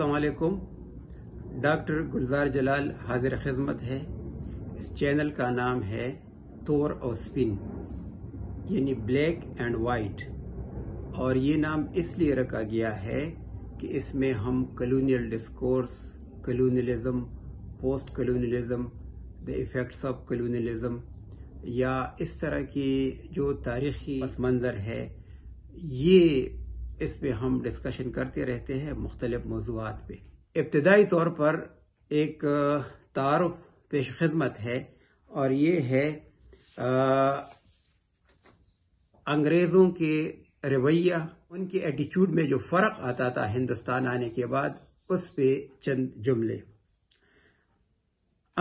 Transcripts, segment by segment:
असलकुम डॉक्टर गुलजार जलाल हाजिर खिदमत है इस चैनल का नाम है तोर और स्पिन यानी ब्लैक एंड वाइट और ये नाम इसलिए रखा गया है कि इसमें हम colonial discourse colonialism post colonialism the effects of colonialism या इस तरह की जो तारीखी मंजर है ये इस हम डिस्कशन करते रहते हैं मुख्तलिफ मौजूद पे इब्तदाई तौर पर एक तारफ पेश खिदमत है और ये है आ, अंग्रेज़ों के रवैया उनके एटीट्यूड में जो फ़र्क आता था हिंदुस्तान आने के बाद उस पे चंद जुमले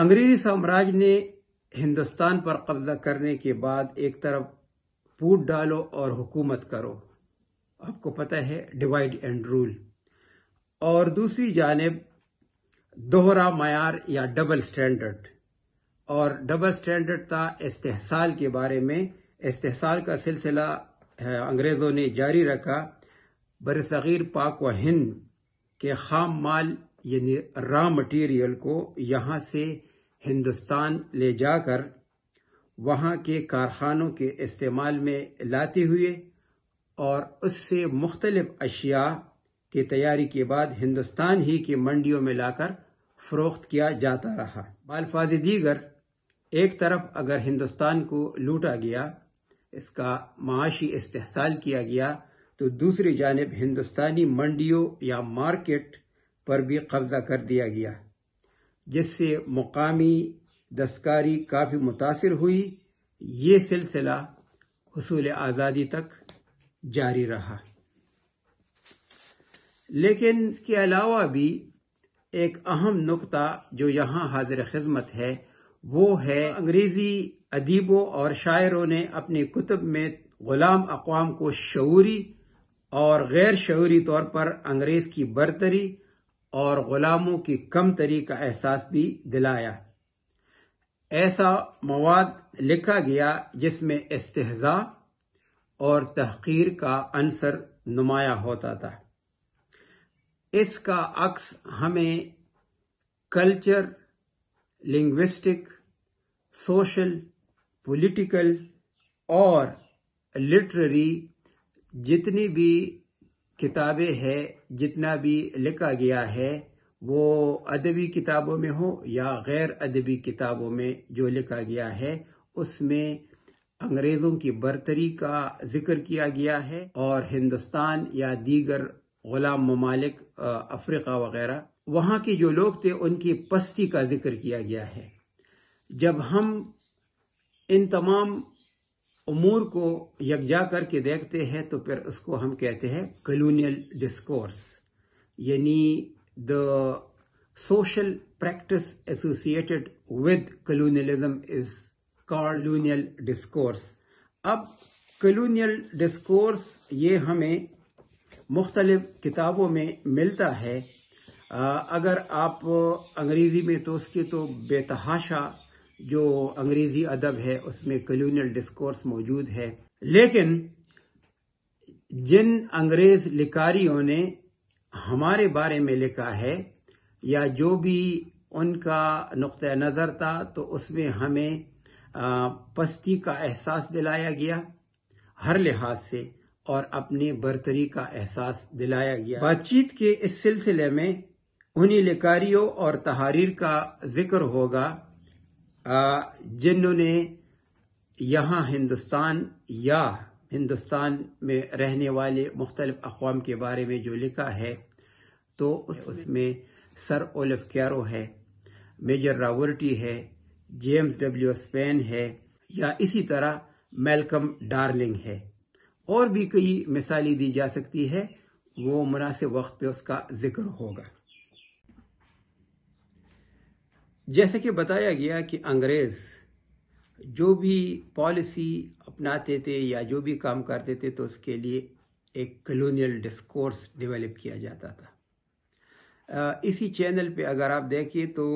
अंग्रेजी साम्राज्य ने हिंदुस्तान पर कब्जा करने के बाद एक तरफ फूट डालो और हुकूमत करो आपको पता है डिवाइड एंड रूल और दूसरी जानब दोहरा मैार या डबल स्टैंडर्ड और डबल स्टैंडर्ड था इस्तेसाल के बारे में इस्तेसाल का सिलसिला अंग्रेज़ों ने जारी रखा बर सग़ीर पाक व हिंद के खाम माल यानी रॉ मटेरियल को यहाँ से हिंदुस्तान ले जाकर वहाँ के कारखानों के इस्तेमाल में लाते हुए और उससे मुख्तलिफ अशिया की तैयारी के बाद हिंदुस्तान ही की मंडियों में लाकर फरोख्त किया जाता रहा बालफाज दीगर एक तरफ अगर हिंदुस्तान को लूटा गया इसका माशी इस्तेसाल किया गया तो दूसरी जानब हिंदुस्तानी मंडियों या मार्केट पर भी कब्जा कर दिया गया जिससे मुकामी दस्तकारी काफ़ी मुतासर हुई ये सिलसिला हसूल आज़ादी तक जारी रहा लेकिन इसके अलावा भी एक अहम नुकता जो यहां हाजिर खिदमत है वो है अंग्रेजी अदीबों और शायरों ने अपने कुतुब में गुलाम अकवाम को शौरी और गैर शौरी तौर पर अंग्रेज की बरतरी और गुलामों की कमतरी का एहसास भी दिलाया ऐसा मवाद लिखा गया जिसमें इस्तेजा और तहकीर का अंसर नुमाया होता था इसका अक्स हमें कल्चर लिंग्विस्टिक सोशल पॉलिटिकल और लिटरेरी जितनी भी किताबें हैं जितना भी लिखा गया है वो अदबी किताबों में हो या गैर अदबी किताबों में जो लिखा गया है उसमें अंग्रेजों की बरतरी का जिक्र किया गया है और हिंदुस्तान या दीगर गुलाम ममालिक अफ्रीका वगैरह वहां के जो लोग थे उनकी पस्ती का जिक्र किया गया है जब हम इन तमाम उमूर को यकजा करके देखते हैं तो फिर उसको हम कहते हैं कलोनियल डिस्कोर्स यानी the social practice associated with colonialism is colonial discourse अब कलोनियल डिस्कोर्स ये हमें मुख्तलिफ किताबों में मिलता है अगर आप अंग्रेज़ी में तो उसके तो बेतहाशा जो अंग्रेज़ी अदब है उसमें कलोनियल डिस्कोर्स मौजूद है लेकिन जिन अंग्रेज़ लिकारियों ने हमारे बारे में लिखा है या जो भी उनका नुक़ नज़र था तो उसमें हमें पस्ती का एहसास दिलाया गया हर लिहाज से और अपनी बरतरी का एहसास दिलाया गया बातचीत के इस सिलसिले में उन्हीं लिकारियों और तहारीर का जिक्र होगा जिन्होंने यहाँ हिंदुस्तान या हिंदुस्तान में रहने वाले मुख्तलिफ अकवाम के बारे में जो लिखा है तो उसमें सर ओलिफ क्यारो है मेजर रावर्टी है जेम्स डब्ल्यू स्पेन है या इसी तरह मेलकम डार्लिंग है और भी कई मिसाली दी जा सकती है वो मुनासिब वक्त पे उसका जिक्र होगा जैसे कि बताया गया कि अंग्रेज़ जो भी पॉलिसी अपनाते थे या जो भी काम करते थे तो उसके लिए एक कलोनियल डिस्कोर्स डेवलप किया जाता था इसी चैनल पे अगर आप देखिए तो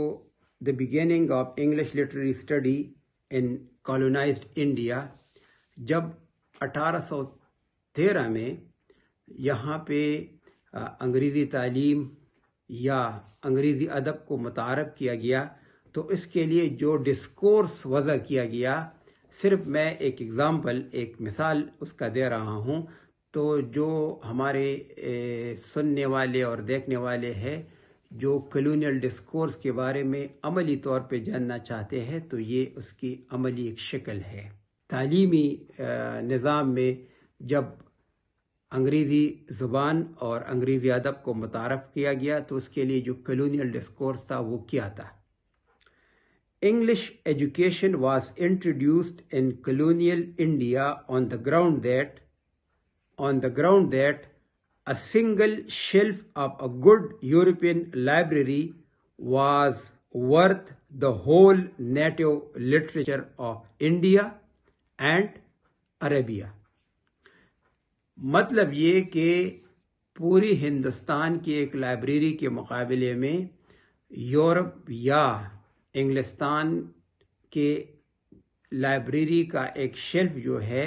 the beginning of English literary study in colonized India जब 1813 में यहाँ पे अंग्रेज़ी तालीम या अंग्रेज़ी अदब को मुतारब किया गया तो इसके लिए जो डिस्कोर्स वज़ा किया गया सिर्फ मैं एक एग्ज़ाम्पल एक मिसाल उसका दे रहा हूँ तो जो हमारे सुनने वाले और देखने वाले हैं जो कलोनियल डिस्कोर्स के बारे में अमली तौर पे जानना चाहते हैं तो ये उसकी अमली एक शक्ल है तालीमी निज़ाम में जब अंग्रेज़ी ज़ुबान और अंग्रेज़ी अदब को मुतारफ़ किया गया तो उसके लिए जो कलोनियल डिस्कोर्स था वो क्या था English education was introduced in colonial India on the ground that on the ground that a single shelf of a good European library was worth the whole native literature of India and Arabia. matlab ye ke puri hindustan ki ek library ke muqable mein europe ya इंग्लिस्तान के library का एक shelf जो है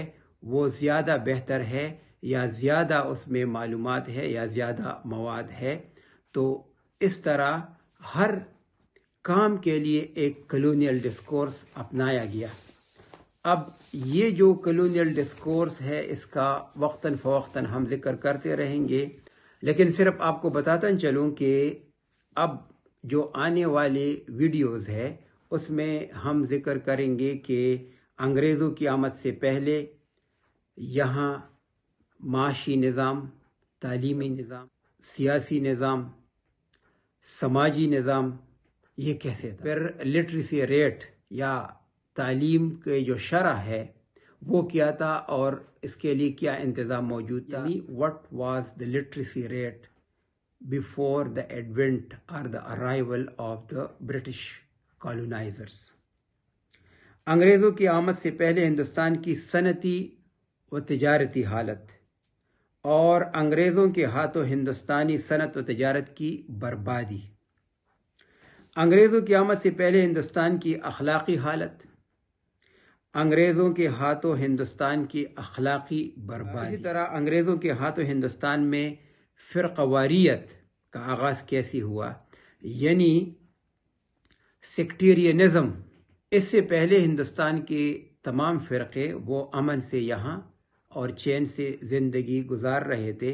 वो ज़्यादा बेहतर है या ज़्यादा उसमें मालूम है या ज़्यादा मवाद है तो इस तरह हर काम के लिए एक कलोनियल डिस्कोर्स अपनाया गया अब ये जो कलोनियल डिस्कोर्स है इसका वक्ता फ़वक्ता हम जिक्र करते रहेंगे लेकिन सिर्फ आपको बताता चलूँ कि अब जो आने वाले वीडियोस है उसमें हम जिक्र करेंगे कि अंग्रेज़ों की आमद से पहले यहाँ माशी निज़ाम तालीमी निज़ाम सियासी निज़ाम समाजी निज़ाम ये कैसे था फिर लिटरेसी रेट या तालीम के जो शरह है वो क्या था और इसके लिए क्या इंतज़ाम मौजूद था what was the literacy rate before the advent or the arrival of the British colonisers अंग्रेज़ों की आमद से पहले हिंदुस्तान की सनती व तजारती हालत और अंग्रेज़ों के हाथों हिंदुस्तानी सनत व तजारत की बर्बादी अंग्रेज़ों की आमद से पहले हिंदुस्तान की अखलाकी हालत अंग्रेज़ों के हाथों हिंदुस्तान की अखलाकी बर्बादी इसी तरह अंग्रेज़ों के हाथों हिंदुस्तान में फ़िरकवारीत का आगाज़ कैसे हुआ यानी सेक्टेरियनिज़म इससे पहले हिंदुस्तान के तमाम फ़िरक़े वो अमन से यहाँ और चैन से ज़िंदगी गुजार रहे थे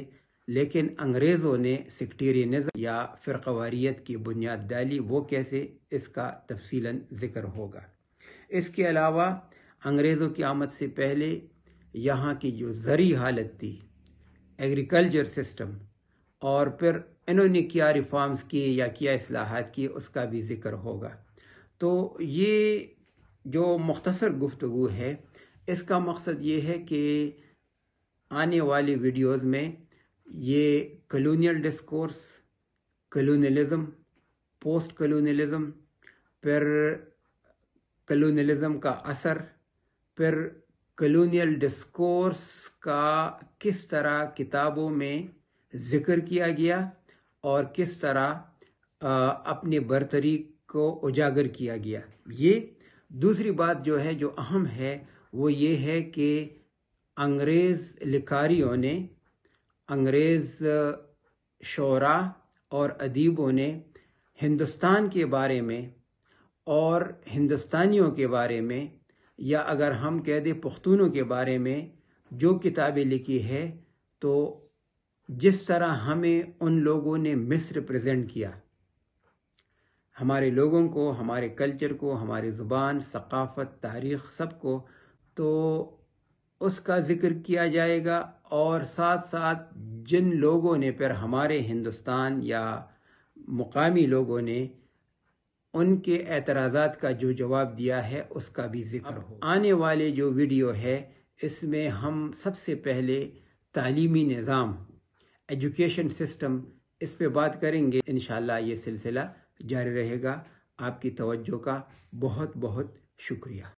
लेकिन अंग्रेज़ों ने सिक्टेरियनिज्म या फ़िरवारीत की बुनियाद डाली वो कैसे इसका तफसीला ज़िक्र होगा इसके अलावा अंग्रेज़ों की आमद से पहले यहाँ की जो ज़री हालत थी एग्रीकल्चर सिस्टम और फिर इन्होंने क्या रिफॉर्म्स किए या क्या असलाहत किए उसका भी ज़िक्र होगा तो ये जो मुख्तसर गुफ्तु है इसका मकसद ये है कि आने वाली वीडियोस में ये colonial discourse colonialism post colonialism फिर कलोनियलिज्म का असर फिर कलोनियल डिस्कोर्स का किस तरह किताबों में जिक्र किया गया और किस तरह अपने बरतरी को उजागर किया गया ये दूसरी बात जो है जो अहम है वो ये है कि अंग्रेज़ लिखारियों ने अंग्रेज़ शरा और अदीबों ने हिंदुस्तान के बारे में और हिंदुस्तानियों के बारे में या अगर हम कह दें पुख्तूनों के बारे में जो किताबें लिखी है तो जिस तरह हमें उन लोगों ने मिसरिप्रजेंट किया हमारे लोगों को हमारे कल्चर को हमारी ज़ुबान सकाफ़त तारीख़ सब को तो उसका जिक्र किया जाएगा और साथ साथ जिन लोगों ने फिर हमारे हिंदुस्तान या मुकामी लोगों ने उनके एतराज़ात का जो जवाब दिया है उसका भी जिक्र हो आने वाले जो वीडियो है इसमें हम सबसे पहले तालीमी निज़ाम एजुकेशन सिस्टम इस पे बात करेंगे इन ये सिलसिला जारी रहेगा आपकी तवज्जो का बहुत बहुत शुक्रिया